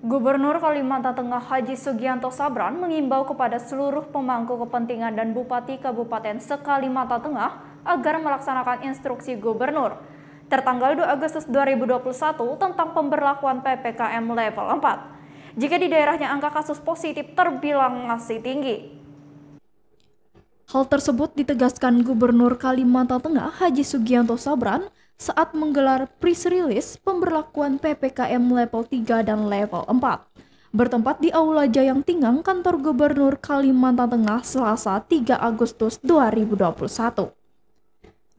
Gubernur Kalimantan Tengah Haji Sugianto Sabran mengimbau kepada seluruh pemangku kepentingan dan bupati kabupaten sekalimantan Tengah agar melaksanakan instruksi gubernur tertanggal 2 Agustus 2021 tentang pemberlakuan PPKM level 4. Jika di daerahnya angka kasus positif terbilang masih tinggi, Hal tersebut ditegaskan Gubernur Kalimantan Tengah Haji Sugianto Sabran saat menggelar press release pemberlakuan PPKM level 3 dan level 4. Bertempat di Aula Jayang Tingang, kantor Gubernur Kalimantan Tengah Selasa 3 Agustus 2021.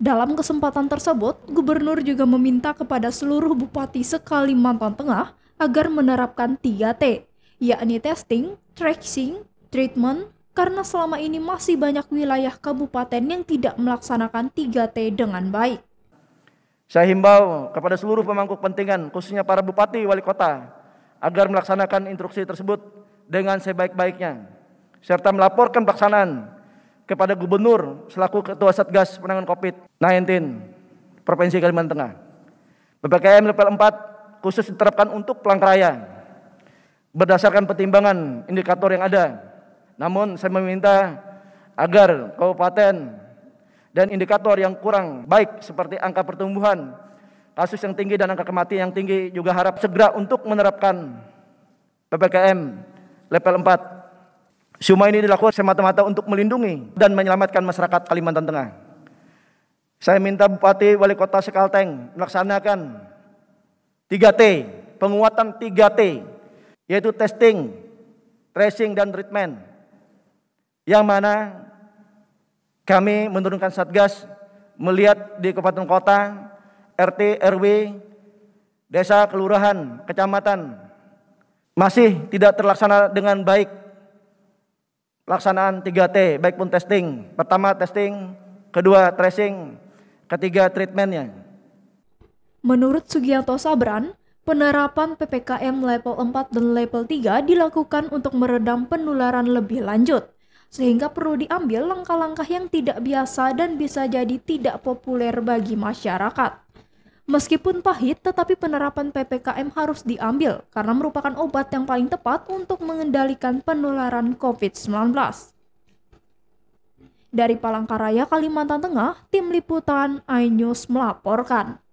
Dalam kesempatan tersebut, Gubernur juga meminta kepada seluruh bupati se-Kalimantan Tengah agar menerapkan 3T, yakni testing, tracing, treatment, karena selama ini masih banyak wilayah kabupaten yang tidak melaksanakan 3T dengan baik. Saya himbau kepada seluruh pemangku kepentingan, khususnya para bupati, wali kota, agar melaksanakan instruksi tersebut dengan sebaik-baiknya, serta melaporkan pelaksanaan kepada gubernur selaku ketua Satgas Penanganan COVID-19 Provinsi Kalimantan Tengah. PPKM level 4 khusus diterapkan untuk Pelangkaraya berdasarkan pertimbangan indikator yang ada. Namun saya meminta agar kabupaten dan indikator yang kurang baik seperti angka pertumbuhan, kasus yang tinggi dan angka kematian yang tinggi juga harap segera untuk menerapkan PPKM level 4. Semua ini dilakukan semata-mata untuk melindungi dan menyelamatkan masyarakat Kalimantan Tengah. Saya minta Bupati Wali Kota Sekalteng melaksanakan 3T, penguatan 3T, yaitu testing, tracing, dan treatment. Yang mana kami menurunkan satgas, melihat di kabupaten kota, RT, RW, desa, kelurahan, kecamatan, masih tidak terlaksana dengan baik pelaksanaan 3T, baik pun testing. Pertama testing, kedua tracing, ketiga treatmentnya. Menurut Sugianto Sabran, penerapan PPKM level 4 dan level 3 dilakukan untuk meredam penularan lebih lanjut sehingga perlu diambil langkah-langkah yang tidak biasa dan bisa jadi tidak populer bagi masyarakat. Meskipun pahit, tetapi penerapan PPKM harus diambil karena merupakan obat yang paling tepat untuk mengendalikan penularan COVID-19. Dari Palangkaraya, Kalimantan Tengah, Tim Liputan iNews melaporkan.